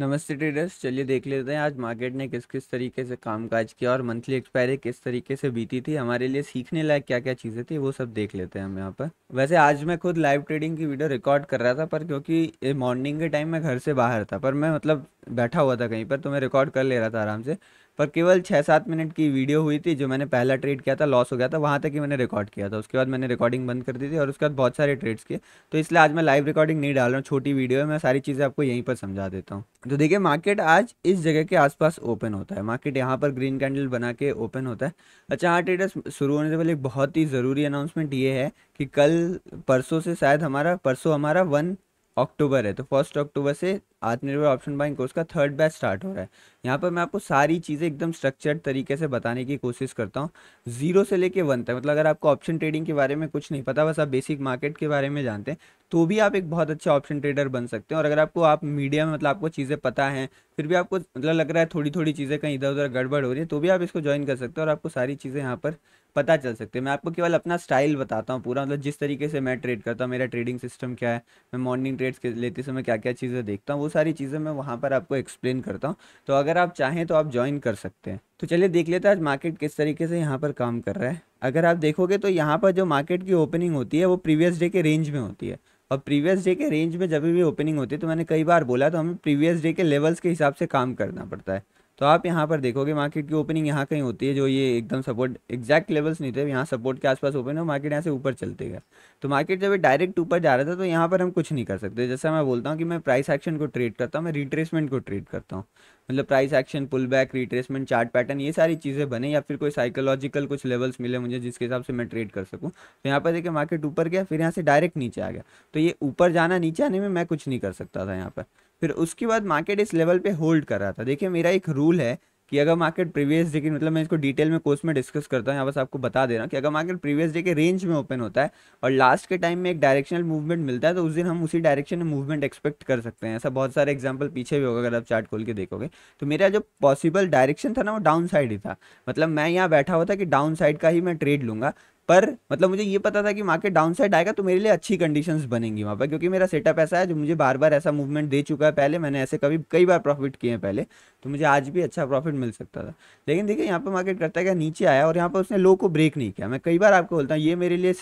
नमस्ते ट्रेडर्स चलिए देख लेते हैं आज मार्केट ने किस किस तरीके से कामकाज किया और मंथली एक्सपायरी किस तरीके से बीती थी हमारे लिए सीखने लायक क्या क्या चीज़ें थी वो सब देख लेते हैं हम यहाँ पर वैसे आज मैं खुद लाइव ट्रेडिंग की वीडियो रिकॉर्ड कर रहा था पर क्योंकि मॉर्निंग के टाइम मैं घर से बाहर था पर मैं मतलब बैठा हुआ था कहीं पर तो मैं रिकॉर्ड कर ले रहा था आराम से पर केवल छः सात मिनट की वीडियो हुई थी जो मैंने पहला ट्रेड किया था लॉस हो गया था वहाँ तक ही मैंने रिकॉर्ड किया था उसके बाद मैंने रिकॉर्डिंग बंद कर दी थी और उसके बाद बहुत सारे ट्रेड्स किए तो इसलिए आज मैं लाइव रिकॉर्डिंग नहीं डाल रहा हूँ छोटी वीडियो है मैं सारी चीज़ें आपको यहीं पर समझा देता हूँ तो देखिए मार्केट आज इस जगह के आसपास ओपन होता है मार्केट यहाँ पर ग्रीन कैंडल बना के ओपन होता है अच्छा हाँ ट्रेडर्स शुरू होने से पहले एक बहुत ही ज़रूरी अनाउंसमेंट ये है कि कल परसों से शायद हमारा परसों हमारा वन अक्टूबर है तो फर्स्ट अक्टूबर से आत्मनिर्भर ऑप्शन बाइंग कोर्स का थर्ड बैच स्टार्ट हो रहा है यहाँ पर मैं आपको सारी चीज़ें एकदम स्ट्रक्चर्ड तरीके से बताने की कोशिश करता हूँ जीरो से लेके वन तक मतलब अगर आपको ऑप्शन ट्रेडिंग के बारे में कुछ नहीं पता बस आप बेसिक मार्केट के बारे में जानते हैं तो भी आप एक बहुत अच्छा ऑप्शन ट्रेडर बन सकते हैं और अगर आपको आप मीडिया में मतलब आपको चीज़ें पता हैं फिर भी आपको मतलब लग रहा है थोड़ी थोड़ी चीज़ें कहीं इधर उधर गड़बड़ हो रही है तो भी आप इसको ज्वाइन कर सकते हैं और आपको सारी चीज़ें यहाँ पर पता चल सकते हैं मैं आपको केवल अपना स्टाइल बताता हूँ पूरा मतलब जिस तरीके से मैं ट्रेड करता हूँ मेरा ट्रेडिंग सिस्टम क्या है मैं मॉर्निंग ट्रेड्स लेते समय क्या क्या चीज़ें देखता हूँ वो सारी चीज़ें मैं वहाँ पर आपको एक्सप्लेन करता हूँ तो अगर आप चाहें तो आप ज्वाइन कर सकते हैं तो चलिए देख लेते हैं आज मार्केट किस तरीके से यहाँ पर काम कर रहा है अगर आप देखोगे तो यहाँ पर जो मार्केट की ओपनिंग होती है वो प्रीवियस डे के रेंज में होती है और प्रीवियस डे के रेंज में जब भी ओपनिंग होती है तो मैंने कई बार बोला तो हमें प्रीवियस डे के लेवल्स के हिसाब से काम करना पड़ता है तो आप यहाँ पर देखोगे मार्केट की ओपनिंग यहाँ कहीं होती है जो ये एकदम सपोर्ट एग्जैक्ट लेवल्स नहीं थे यहाँ सपोर्ट के आसपास ओपन है मार्केट यहाँ से ऊपर चलते गए तो मार्केट जब डायरेक्ट ऊपर जा रहा था तो यहाँ पर हम कुछ नहीं कर सकते जैसे मैं बोलता हूँ कि मैं प्राइस एक्शन को ट्रेड करता हूँ मैं रिट्रेसमेंट को ट्रेड करता हूँ मतलब price action pull back retracement chart pattern ये सारी चीज़ें बने या फिर कोई साइकोलॉजिकल कुछ लेवल्स मिले मुझे जिसके हिसाब से मैं ट्रेड कर सकूँ तो यहाँ पर देखिए मार्केट ऊपर गया फिर यहाँ से डायरेक्ट नीचे आ गया तो ये ऊपर जाना नीचे आने में मैं कुछ नहीं कर सकता था यहाँ पर फिर उसके बाद मार्केट इस लेवल पे होल्ड कर रहा था देखिए मेरा एक रूल है कि अगर मार्केट प्रीवियस डे की मतलब मैं इसको डिटेल में कोर्स में डिस्कस करता हूँ यहाँ बस आपको बता दे रहा हूँ कि अगर मार्केट प्रीवियस डे के रेंज में ओपन होता है और लास्ट के टाइम में एक डायरेक्शनल मूवमेंट मिलता है तो उस दिन हम उसी डायरेक्शन में मूवमेंट एक्सपेक्ट कर सकते हैं ऐसा बहुत सारे एग्जाम्पल पीछे भी होगा अगर आप चार्ट खोल के देखोगे तो मेरा जो पॉसिबल डायरेक्शन था ना वो डाउन साइड ही था मतलब मैं यहाँ बैठा हुआ था कि डाउन साइड का ही मैं ट्रेड लूँगा पर मतलब मुझे ये पता था कि मार्केट डाउन साइड आएगा तो मेरे लिए अच्छी कंडीशंस बनेंगी वहाँ पर क्योंकि मेरा सेटअप ऐसा है जो मुझे बार बार ऐसा मूवमेंट दे चुका है पहले मैंने ऐसे कभी कई बार प्रॉफिट किए हैं पहले तो मुझे आज भी अच्छा प्रॉफिट मिल सकता था लेकिन देखिए यहाँ पर मार्केट करता क्या नीचे आया और यहाँ पर उसने लो को ब्रेक नहीं किया मैं कई बार आपको बोलता हूँ ये मेरे लिए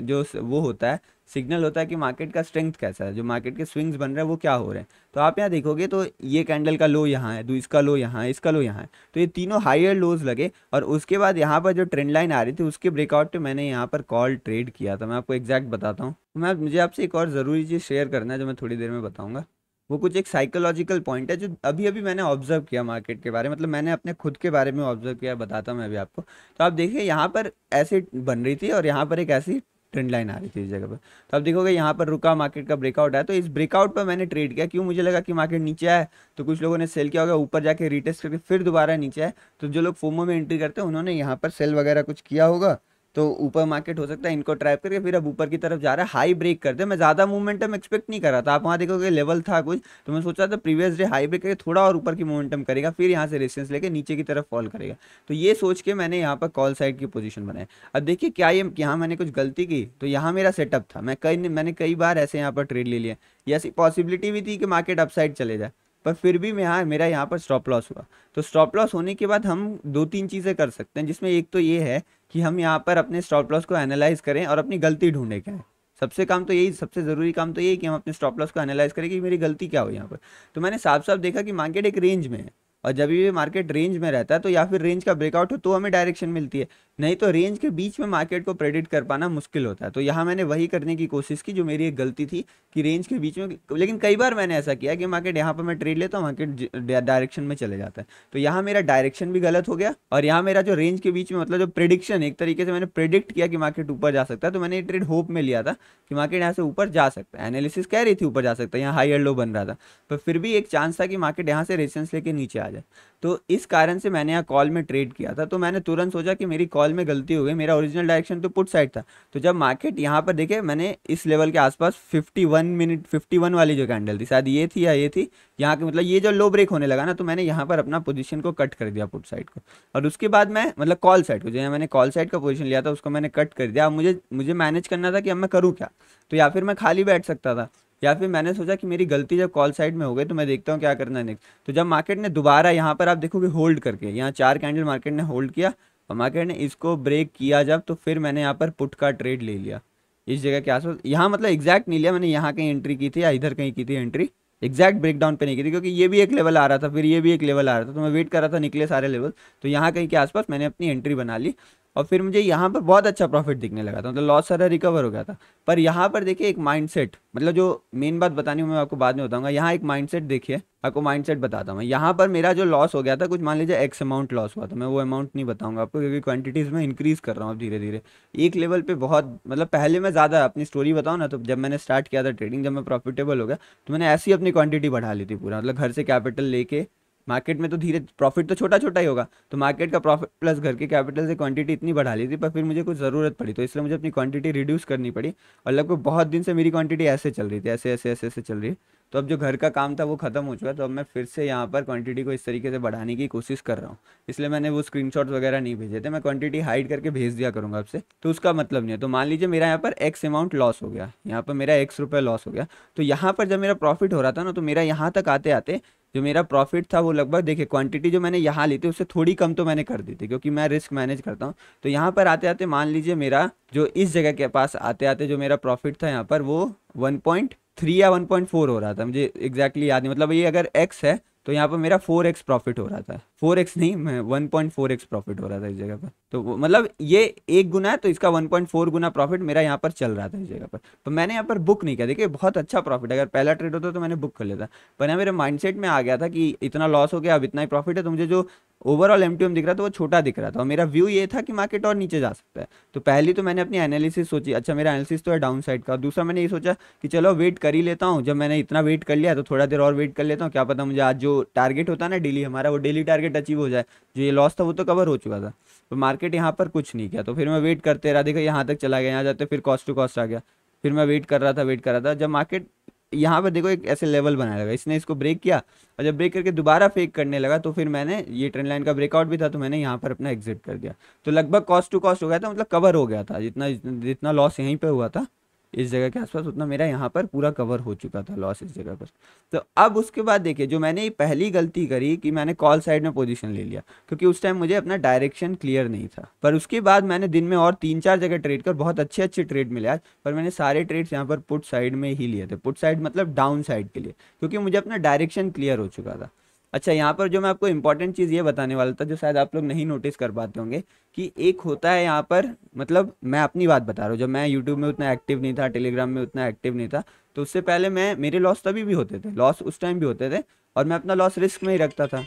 जो वो होता है सिग्नल होता है कि मार्केट का स्ट्रेंथ कैसा है जो मार्केट के स्विंग्स बन रहे हैं वो क्या हो रहे हैं तो आप यहाँ देखोगे तो ये कैंडल का लो यहाँ है तो इसका लो यहाँ है इसका लो यहाँ है तो ये तीनों हायर लोज लगे और उसके बाद यहाँ पर जो ट्रेंड लाइन आ रही थी उसके ब्रेकआउट पर मैंने यहाँ पर कॉल ट्रेड किया था मैं आपको एग्जैक्ट बताता हूँ तो मैं मुझे आपसे एक और ज़रूरी चीज़ शेयर करना है जो मैं थोड़ी देर में बताऊँगा वो कुछ एक साइकोलॉजिकल पॉइंट है जो अभी अभी मैंने ऑब्जर्व किया मार्केट के बारे में मतलब मैंने अपने खुद के बारे में ऑब्जर्व किया बताता हूँ मैं अभी आपको तो आप देखिए यहाँ पर ऐसे बन रही थी और यहाँ पर एक ऐसी ट्रेंड लाइन आ रही थी इस जगह पर तो आप देखोगे यहाँ पर रुका मार्केट का ब्रेकआउट आया तो इस ब्रेकआउट पर मैंने ट्रेड किया क्यों मुझे लगा कि मार्केट नीचे आया तो कुछ लोगों ने सेल किया होगा ऊपर जाके रिटेस्ट करके फिर दोबारा नीचे आए तो जो लोग फोमो में एंट्री करते हैं उन्होंने यहाँ पर सेल वगैरह कुछ किया होगा तो ऊपर मार्केट हो सकता है इनको ट्रैप करके फिर अब ऊपर की तरफ जा रहा है हाई ब्रेक कर दे मैं ज़्यादा मूवमेंटम एक्सपेक्ट नहीं कर रहा था आप वहाँ देखोगे लेवल था कुछ तो मैं सोचा था प्रीवियस डे हाई ब्रेक करके थोड़ा और ऊपर की मोमेंटम करेगा फिर यहाँ से रेसिडेंस लेके नीचे की तरफ फॉल करेगा तो ये सोच के मैंने यहाँ पर कॉल साइड की पोजिशन बनाई अब देखिए क्या ये यहाँ मैंने कुछ गलती की तो यहाँ मेरा सेटअप था मैं कई मैंने कई बार ऐसे यहाँ पर ट्रेड ले लिया ये ऐसी पॉसिबिलिटी भी थी कि मार्केट अपसाइड चले जाए पर फिर भी मैं यहाँ मेरा यहाँ पर स्टॉप लॉस हुआ तो स्टॉप लॉस होने के बाद हम दो तीन चीज़ें कर सकते हैं जिसमें एक तो ये है कि हम यहाँ पर अपने स्टॉप लॉस को एनालाइज करें और अपनी गलती ढूंढें क्या है सबसे काम तो यही सबसे ज़रूरी काम तो यही कि हम अपने स्टॉप लॉस को एनालाइज करें कि मेरी गलती क्या हो यहाँ पर तो मैंने साफ साफ देखा कि मार्केट एक रेंज में है और जब भी मार्केट रेंज में रहता है तो या फिर रेंज का ब्रेकआउट हो तो हमें डायरेक्शन मिलती है नहीं तो रेंज के बीच में मार्केट को प्रेडिक्ट कर पाना मुश्किल होता है तो यहाँ मैंने वही करने की कोशिश की जो मेरी एक गलती थी कि रेंज के बीच में लेकिन कई बार मैंने ऐसा किया कि मार्केट यहाँ पर मैं ट्रेड लेता हूँ मार्केट डायरेक्शन में चले जाता है तो यहाँ मेरा डायरेक्शन भी गलत हो गया और यहाँ मेरा जो रेंज के बीच में मतलब जो प्रिडिक्शन एक तरीके से मैंने प्रिडिक्ट किया कि मार्केट ऊपर जा सकता है तो मैंने ये ट्रेड होप में लिया था कि मार्केट यहाँ से ऊपर जा सकता है एनालिसिस कह रही थी ऊपर जा सकता है यहाँ हाई लो बन रहा था पर फिर भी एक चांस था कि मार्केट यहाँ से रेजिस्टेंस लेके नीचे आ जाए तो इस कारण से मैंने यहाँ कॉल में ट्रेड किया था तो मैंने तुरंत सोचा कि मेरी कॉल कॉल में गलती हो गई मेरा ओरिजिनल डायरेक्शन तो पुट साइड था तो जब मार्केट यहाँ पर देखे मैंने इस लेवल के आसपास 51 मिनट 51 वाली जो कैंडल थी शायद ये थी या ये थी यहाँ के मतलब ये जो लो ब्रेक होने लगा ना तो मैंने यहाँ पर अपना पोजिशन को कट कर दिया पुट साइड को और उसके बाद मैं मतलब कॉल साइड को जो है मैंने कॉल साइड का पोजिशन लिया था उसको मैंने कट कर दिया अब मुझे मुझे मैनेज करना था कि अब मैं करूँ क्या तो या फिर मैं खाली बैठ सकता था या फिर मैंने सोचा कि मेरी गलती जब कॉल साइड में हो गई तो मैं देखता हूँ क्या करना है नेक्स्ट तो जब मार्केट ने दोबारा यहाँ पर आप देखोगे होल्ड करके यहाँ चार कैंडल मार्केट ने होल्ड किया मार्केट ने इसको ब्रेक किया जब तो फिर मैंने यहाँ पर पुट का ट्रेड ले लिया इस जगह के आसपास यहाँ मतलब एग्जैक्ट नहीं लिया मैंने यहाँ कहीं एंट्री की थी या इधर कहीं की थी एंट्री एग्जैक्ट ब्रेकडाउन पे नहीं की थी क्योंकि ये भी एक लेवल आ रहा था फिर ये भी एक लेवल आ रहा था तो मैं वेट कर रहा था निकले सारे लेवल तो यहाँ कहीं के आसपास मैंने अपनी एंट्री बना ली और फिर मुझे यहाँ पर बहुत अच्छा प्रॉफिट दिखने लगा था मतलब लॉस सारा रिकवर हो गया था पर यहाँ पर देखिए एक माइंड मतलब जो मेन बात बतानी हूँ मैं आपको बाद में बताऊँगा यहाँ एक माइंड देखिए आपको माइंड सेट बताता हूँ यहाँ पर मेरा जो लॉस हो गया था कुछ मान लीजिए एक्स अमाउंट लॉस हुआ था मैं वो अमाउंट नहीं बताऊंगा आपको क्योंकि क्वांटिटीज़ में इंक्रीज़ कर रहा हूँ अब धीरे धीरे एक लेवल पे बहुत मतलब पहले मैं ज़्यादा अपनी स्टोरी बताऊँ ना तो जब मैंने स्टार्ट किया था ट्रेडिंग जब मैं प्रॉफिटेबल हो गया तो मैंने ऐसी अपनी क्वान्टिटी बढ़ा ली थी पूरा मतलब घर से कैपिटल लेके मार्केट में तो धीरे प्रॉफिट तो छोटा छोटा ही होगा तो मार्केट का प्रॉफिट प्लस घर के कैपिटल से क्वांटिटी इतनी बढ़ा ली थी पर फिर मुझे कुछ ज़रूरत पड़ी तो इसलिए मुझे अपनी क्वांटिटी रिड्यूस करनी पड़ी और लगभग बहुत दिन से मेरी क्वांटिटी ऐसे चल रही थी ऐसे ऐसे ऐसे ऐसे चल रही है तो अब जो घर का काम था वो ख़त्म हो चुका तो अब मैं फिर से यहाँ पर क्वांटिटी को इस तरीके से बढ़ाने की कोशिश कर रहा हूँ इसलिए मैंने वो स्क्रीनशॉट्स वगैरह नहीं भेजे थे मैं क्वांटिटी हाइड करके भेज दिया करूँगा आपसे तो उसका मतलब नहीं है तो मान लीजिए मेरा यहाँ पर एक्स अमाउंट लॉस हो गया यहाँ पर मेरा एक्स रुपये लॉस हो गया तो यहाँ पर जब मेरा प्रॉफिट हो रहा था ना तो मेरा यहाँ तक आते आते जो मेरा प्रॉफिट था वो लगभग देखिए क्वांटिटी जो मैंने यहाँ ली थी उससे थोड़ी कम तो मैंने कर दी थी क्योंकि मैं रिस्क मैनेज करता हूँ तो यहाँ पर आते आते मान लीजिए मेरा जो इस जगह के पास आते आते जो मेरा प्रॉफिट था यहाँ पर वो वन पॉइंट थ्री या वन पॉइंट फोर हो रहा था मुझे एग्जैक्टली exactly याद नहीं मतलब ये अगर एक्स है तो यहाँ पर मेरा फोर एक्स प्रॉफिट हो रहा था फोर एक्स नहीं मैं one point four X profit हो रहा था इस जगह पर तो मतलब ये एक गुना है तो इसका वन पॉइंट फोर गुना प्रॉफिट मेरा यहाँ पर चल रहा था इस जगह पर तो मैंने यहाँ पर बुक नहीं किया देखिए बहुत अच्छा प्रॉफिट अगर पहला ट्रेड होता तो मैंने बुक कर लेता पर यहाँ मेरे माइंडसेट में आ गया था कि इतना लॉस हो गया अब इतना ही प्रॉफिट है तो मुझे जो ओवरऑल एम दिख रहा था वो छोटा दिख रहा था और मेरा व्यू ये था कि मार्केट और नीचे जा सकता है तो पहली तो मैंने अपनी एनालिसिस सोची अच्छा मेरा एनालिसिस तो है डाउन साइड का दूसरा मैंने ये सोचा कि चलो वेट कर ही लेता हूँ जब मैंने इतना वेट कर लिया तो थोड़ा देर और वेट कर लेता हूँ क्या पता मुझे आज जो टारगेट होता है ना डेली हमारा वो डेली टारगेट टारगेट अचीव हो जाए जो ये लॉस था वो तो कवर हो चुका था तो मार्केट यहाँ पर कुछ नहीं किया तो फिर मैं वेट करते रहा देखो यहाँ तक चला गया यहाँ जाते फिर कॉस्ट टू कॉस्ट आ गया फिर मैं वेट कर रहा था वेट कर रहा था जब मार्केट यहाँ पर देखो एक ऐसे लेवल बनाया लगा इसने इसको ब्रेक किया और जब ब्रेक करके दोबारा फेक करने लगा तो फिर मैंने ये ट्रेंड लाइन का ब्रेकआउट भी था तो मैंने यहाँ पर अपना एग्जिट कर दिया तो लगभग कॉस्ट टू कॉस्ट हो गया था मतलब कवर हो गया था जितना जितना लॉस यहीं पर हुआ था इस जगह के आसपास उतना मेरा यहाँ पर पूरा कवर हो चुका था लॉस इस जगह पर तो अब उसके बाद देखिए जो मैंने ये पहली गलती करी कि मैंने कॉल साइड में पोजीशन ले लिया क्योंकि उस टाइम मुझे अपना डायरेक्शन क्लियर नहीं था पर उसके बाद मैंने दिन में और तीन चार जगह ट्रेड कर बहुत अच्छे अच्छे ट्रेड मिले आज पर मैंने सारे ट्रेड्स यहाँ पर पुट साइड में ही लिए थे पुट साइड मतलब डाउन साइड के लिए क्योंकि मुझे अपना डायरेक्शन क्लियर हो चुका था अच्छा यहाँ पर जो मैं आपको इम्पोर्टेंट चीज़ ये बताने वाला था जो शायद आप लोग नहीं नोटिस कर पाते होंगे कि एक होता है यहाँ पर मतलब मैं अपनी बात बता रहा हूँ जब मैं यूट्यूब में उतना एक्टिव नहीं था टेलीग्राम में उतना एक्टिव नहीं था तो उससे पहले मैं मेरे लॉस तभी भी होते थे लॉस उस टाइम भी होते थे और मैं अपना लॉस रिस्क में ही रखता था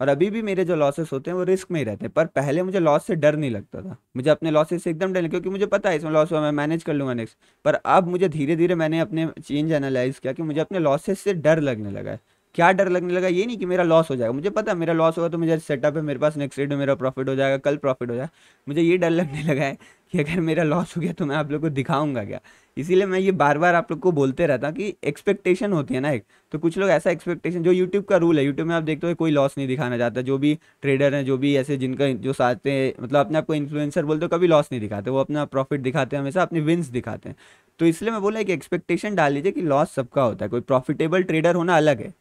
और अभी भी मेरे जो लॉसेस होते हैं वो रिस्क में ही रहते हैं पर पहले मुझे लॉस से डर नहीं लगता था मुझे अपने लॉसेस से एकदम डर क्योंकि मुझे पता है इसमें लॉस हुआ मैं मैनेज कर लूँगा नेक्स्ट पर अब मुझे धीरे धीरे मैंने अपने चेंज एनालाइज किया कि मुझे अपने लॉसेस से डर लगने लगा है क्या डर लगने लगा ये नहीं कि मेरा लॉस हो जाएगा मुझे पता है मेरा लॉस होगा तो मुझे सेटअप है मेरे पास नेक्स्ट में मेरा प्रॉफिट हो जाएगा कल प्रॉफिट हो जाएगा मुझे ये डर लगने लगा है कि अगर मेरा लॉस हो गया तो मैं आप लोग को दिखाऊंगा क्या इसीलिए मैं ये बार बार आप लोग को बोलते रहता कि एक्सपेक्टेशन होती है ना एक तो कुछ लोग ऐसा एक्सपेक्टेशन जो यूट्यूब का रूल है यूट्यूब में आप देखते हो कोई लॉस नहीं दिखाना चाहता जो भी ट्रेडर हैं जो भी ऐसे जिनका जो साथते हैं मतलब अपने आपको इन्फ्लुएंसर बोलते हो कभी लॉस नहीं दिखाते वो अपना प्रॉफिट दिखाते हैं हमेशा अपनी विन्स दिखाते हैं तो इसलिए मैं बोला कि एक्सपेक्टेशन डाल लीजिए कि लॉस सबका होता है कोई प्रॉफिटेबल ट्रेडर होना अलग है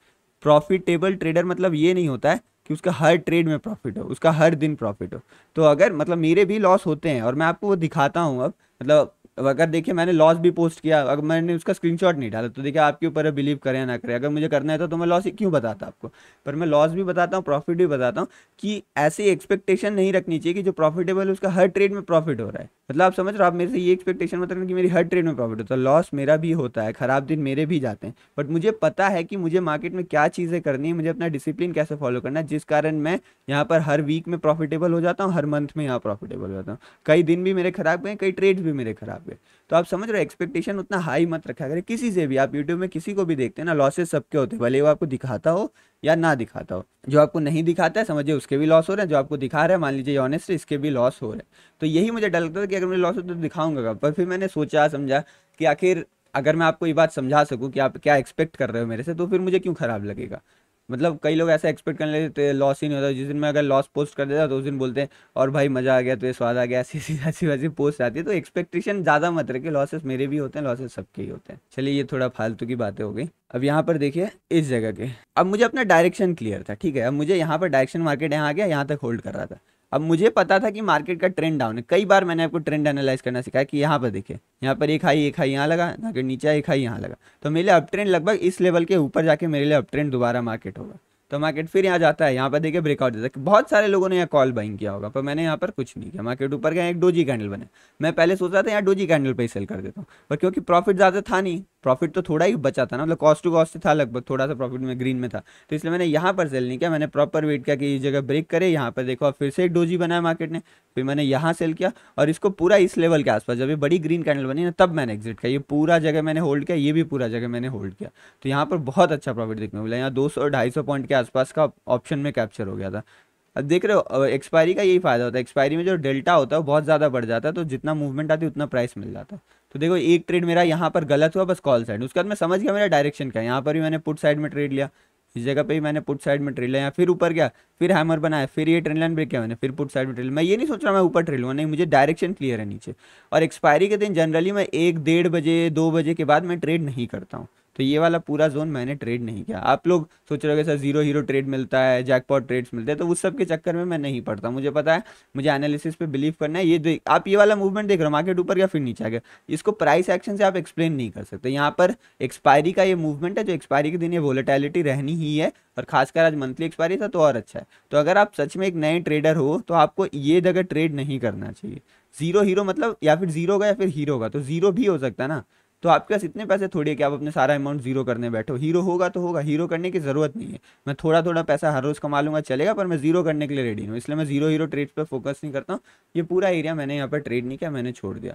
प्रॉफिटेबल ट्रेडर मतलब ये नहीं होता है कि उसका हर ट्रेड में प्रॉफिट हो उसका हर दिन प्रॉफिट हो तो अगर मतलब मेरे भी लॉस होते हैं और मैं आपको वो दिखाता हूँ अब मतलब अब अगर देखिए मैंने लॉस भी पोस्ट किया अगर मैंने उसका स्क्रीनशॉट नहीं डाला तो देखिए आपके ऊपर है बिलीव करें ना करें अगर मुझे करना है तो, तो मैं लॉस क्यों बताता आपको पर मैं लॉस भी बताता हूँ प्रॉफिट भी बताता हूँ कि ऐसी एक्सपेक्टेशन नहीं रखनी चाहिए कि जो प्रॉफिटेबल है उसका हर ट्रेड में प्रॉफिट हो रहा है मतलब आप समझ रहे हो आप मेरे से ये एक्सपेक्टेशन मतलब कि मेरी हर ट्रेड में प्रॉफिट होता है लॉस मेरा भी होता है ख़राब दिन मेरे भी जाते हैं बट मुझे पता है कि मुझे मार्केट में क्या चीज़ें करनी है मुझे अपना डिसिप्लिन कैसे फॉलो करना है जिस कारण मैं यहाँ पर हर वीक में प्रॉफिटेबल हो जाता हूँ हर मंथ में यहाँ प्रॉफिटेबल हो जाता हूँ कई दिन भी मेरे खराब गए कई ट्रेड भी मेरे खराब गए पे तो आप समझ रहे हो एक्सपेक्टेशन उतना हाई मत रखा करें किसी से भी आप यूट्यूब में किसी को भी देखते हैं ना लॉसेस सबके होते हैं भले वो आपको दिखाता हो या ना दिखाता हो जो आपको नहीं दिखाता है समझिए उसके भी लॉस हो रहे हैं जो आपको दिखा रहे हैं मान लीजिए ऑनेस्ट इसके भी लॉस हो रहे हैं तो यही मुझे डर लगता था कि अगर मुझे लॉस हो तो दिखाऊंगा कब पर फिर मैंने सोचा समझा कि आखिर अगर मैं आपको ये बात समझा सकूँ कि आप क्या एक्सपेक्ट कर रहे हो मेरे से तो फिर मुझे क्यों खराब लगेगा मतलब कई लोग ऐसा एक्सपेक्ट करने लेते तो लॉस ही नहीं होता जिस दिन मैं अगर लॉस पोस्ट कर देता तो उस दिन बोलते हैं और भाई मज़ा आ गया तो ये स्वाद आ गया ऐसी ऐसी ऐसी वैसी पोस्ट आती है तो एक्सपेक्टेशन ज़्यादा मत रखे लॉसेस मेरे भी होते हैं लॉसेस सबके ही होते हैं चलिए ये थोड़ा फालतू की बातें हो गई अब यहाँ पर देखिए इस जगह के अब मुझे अपना डायरेक्शन क्लियर था ठीक है अब मुझे यहाँ पर डायरेक्शन मार्केट यहाँ आ गया यहाँ तक होल्ड कर रहा था अब मुझे पता था कि मार्केट का ट्रेंड डाउन है कई बार मैंने आपको ट्रेंड एनालाइज करना सिखाया कि यहाँ पर देखिए यहाँ पर एक हाई एक हाई यहाँ लगा ना कि नीचे एक हाई यहाँ लगा तो मेरे लिए अप ट्रेंड लगभग इस लेवल के ऊपर जाके मेरे लिए अप ट्रेंड दोबारा मार्केट होगा तो मार्केट फिर यहाँ जाता है यहाँ पर देखिए ब्रेकआउट देता है बहुत सारे लोगों ने यहाँ कॉल बाइंग किया होगा पर मैंने यहाँ पर कुछ नहीं किया मार्केट ऊपर गया एक डोजी कैंडल बने मैं पहले सोच रहा था यहाँ डोजी कैंडल पर ही सेल कर देता हूँ पर क्योंकि प्रॉफिट ज़्यादा था नहीं प्रॉफिट तो थोड़ा ही बचा था ना मतलब कॉस्ट टू कॉस्ट था लगभग थोड़ा सा प्रॉफिट में ग्रीन में था तो इसलिए मैंने यहाँ पर सेल नहीं किया मैंने प्रॉपर वेट किया कि इस जगह ब्रेक करे यहाँ पर देखो फिर से एक डोजी बनाया मार्केट ने फिर मैंने यहाँ सेल किया और इसको पूरा इस लेवल के आसपास जब ये बड़ी ग्रीन कैंडल बनी ना तब मैंने एग्जिट किया ये पूरा जगह मैंने होल्ड किया ये भी पूरा जगह मैंने होल्ड किया तो यहाँ पर बहुत अच्छा प्रॉफिट देखने को मिला यहाँ दो सौ ढाई सौ पॉइंट के आसपास का ऑप्शन में कैप्चर हो गया था अब देख रहे हो एक्सपायरी का यही फ़ायदा होता है एक्सपायरी में जो डेल्टा होता है वो बहुत ज़्यादा बढ़ जाता है तो जितना मूवमेंट आती है उतना प्राइस मिल जाता है तो देखो एक ट्रेड मेरा यहाँ पर गलत हुआ बस कॉल साइड उसके बाद मैं समझ गया मेरा डायरेक्शन क्या है यहाँ पर भी मैंने पुट साइड में ट्रेड लिया इस जगह पे ही मैंने पुट साइड में ट्रेड लिया फिर ऊपर गया फिर हैमर बनाया फिर ये ट्रेन लाइन ब्रेक किया मैंने फिर पुट साइड में ट्रेल मैं ये नहीं सोच रहा मैं ऊपर ट्रेल हुआ नहीं मुझे डायरेक्शन क्लियर है नीचे और एक्सपायरी के दिन जनरली मैं एक डेढ़ बजे दो बजे के बाद मैं ट्रेड नहीं करता हूँ तो ये वाला पूरा जोन मैंने ट्रेड नहीं किया आप लोग सोच रहे हो सर जीरो हीरो ट्रेड मिलता है जैकपॉट ट्रेड्स मिलते हैं तो उस सब के चक्कर में मैं नहीं पढ़ता मुझे पता है मुझे एनालिसिस पे बिलीव करना है ये आप ये वाला मूवमेंट देख रहे हो मार्केट ऊपर या फिर नीचे आ गया इसको प्राइस एक्शन से आप एक्सप्लेन नहीं कर सकते यहाँ पर एक्सपायरी का ये मूवमेंट है जो एक्सपायरी के दिन ये वोलेटैलिटी रहनी ही है और खासकर आज मंथली एक्सपायरी था तो और अच्छा है तो अगर आप सच में एक नए ट्रेडर हो तो आपको ये जगह ट्रेड नहीं करना चाहिए जीरो हीरो मतलब या फिर जीरो होगा या फिर हीरो होगा तो जीरो भी हो सकता है ना तो आपके पास इतने पैसे थोड़ी है कि आप अपने सारा अमाउंट जीरो करने बैठो हीरो होगा तो होगा हीरो करने की ज़रूरत नहीं है मैं थोड़ा थोड़ा पैसा हर रोज़ कमा लूँगा चलेगा पर मैं जीरो करने के लिए रेडी हूँ इसलिए मैं जीरो हीरो ट्रेड पर फोकस नहीं करता हूँ ये पूरा एरिया मैंने यहाँ पर ट्रेड नहीं किया मैंने छोड़ दिया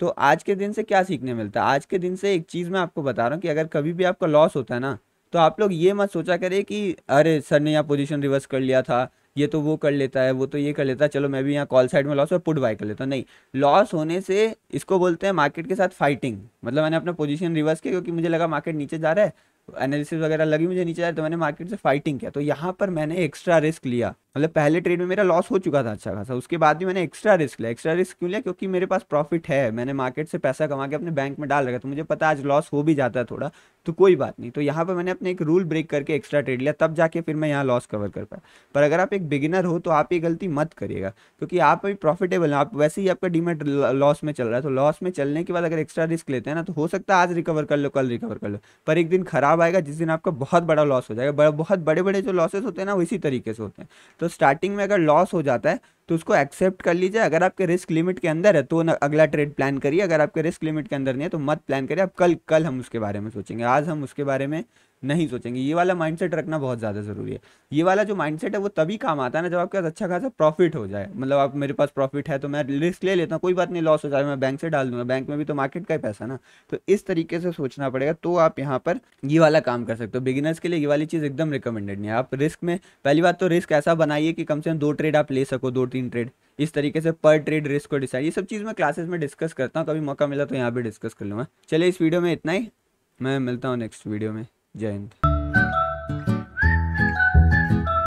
तो आज के दिन से क्या सीखने मिलता है आज के दिन से एक चीज़ मैं आपको बता रहा हूँ कि अगर कभी भी आपका लॉस होता है ना तो आप लोग ये मत सोचा करें कि अरे सर ने यहाँ पोजिशन रिवर्स कर लिया था ये तो वो कर लेता है वो तो ये कर लेता है चलो मैं भी यहाँ कॉल साइड में लॉस और पुट बाय कर लेता नहीं लॉस होने से इसको बोलते हैं मार्केट के साथ फाइटिंग मतलब मैंने अपना पोजीशन रिवर्स किया क्योंकि मुझे लगा मार्केट नीचे जा रहा है एनालिसिस वगैरह लगी मुझे नीचे जा रहा है तो मैंने मार्केट से फाइटिंग किया तो यहाँ पर मैंने एक्स्ट्रा रिस्क लिया मतलब पहले ट्रेड में मेरा लॉस हो चुका था अच्छा खासा उसके बाद भी मैंने एक्स्ट्रा रिस्क लिया एक्स्ट्रा रिस्क क्यों लिया क्योंकि मेरे पास प्रॉफिट है मैंने मार्केट से पैसा कमा के अपने बैंक में डाल रखा तो मुझे पता आज लॉस हो भी जाता है थोड़ा तो कोई बात नहीं तो यहाँ पर मैंने अपने एक रूल ब्रेक करके एक्स्ट्रा ट्रेड लिया तब जाके फिर मैं यहाँ लॉस कवर कर पाया पर अगर आप एक बिगिनर हो तो आप ये गलती मत करिएगा क्योंकि आप भी प्रॉफिटेबल हैं आप वैसे ही आपका डीमेट लॉस में चल रहा है तो लॉस में चलने के बाद अगर एक्स्ट्रा रिस्क लेते हैं ना तो हो सकता है आज रिकवर कर लो कल रिकवर कर लो पर एक दिन खराब आएगा जिस दिन आपका बहुत बड़ा लॉस हो जाएगा बहुत बड़े बड़े जो लॉसेस होते हैं ना वो इसी तरीके से होते हैं तो स्टार्टिंग में अगर लॉस हो जाता है तो उसको एक्सेप्ट कर लीजिए अगर आपके रिस्क लिमिट के अंदर है तो अगला ट्रेड प्लान करिए अगर आपके रिस्क लिमिट के अंदर नहीं है तो मत प्लान करिए आप कल कल हम उसके बारे में सोचेंगे आज हम उसके बारे में नहीं सोचेंगे ये वाला माइंडसेट रखना बहुत ज़्यादा ज़रूरी है ये वाला जो माइंडसेट है वो तभी काम आता है ना जब आपके पास अच्छा खासा प्रॉफिट हो जाए मतलब आप मेरे पास प्रॉफिट है तो मैं रिस्क ले लेता हूँ कोई बात नहीं लॉस हो जाए मैं बैंक से डाल दूंगा बैंक में भी तो मार्केट का ही पैसा ना तो इस तरीके से सोचना पड़ेगा तो आप यहाँ पर ये वाला काम कर सकते हो बिगिनर्स के लिए ये वाली चीज़ एकदम रिकमेंडेड नहीं है आप रिस्क में पहली बात तो रिस्क ऐसा बनाइए कि कम से कम दो ट्रेड आप ले सको दो तीन ट्रेड इस तरीके से पर ट्रेड रिस्क को डिसाइड ये सब चीज़ मैं क्लासेस में डिस्कस करता हूँ कभी मौका मिला तो यहाँ पर डिस्कस कर लूँगा चलिए इस वीडियो में इतना ही मैं मिलता हूँ नेक्स्ट वीडियो में जय हिंद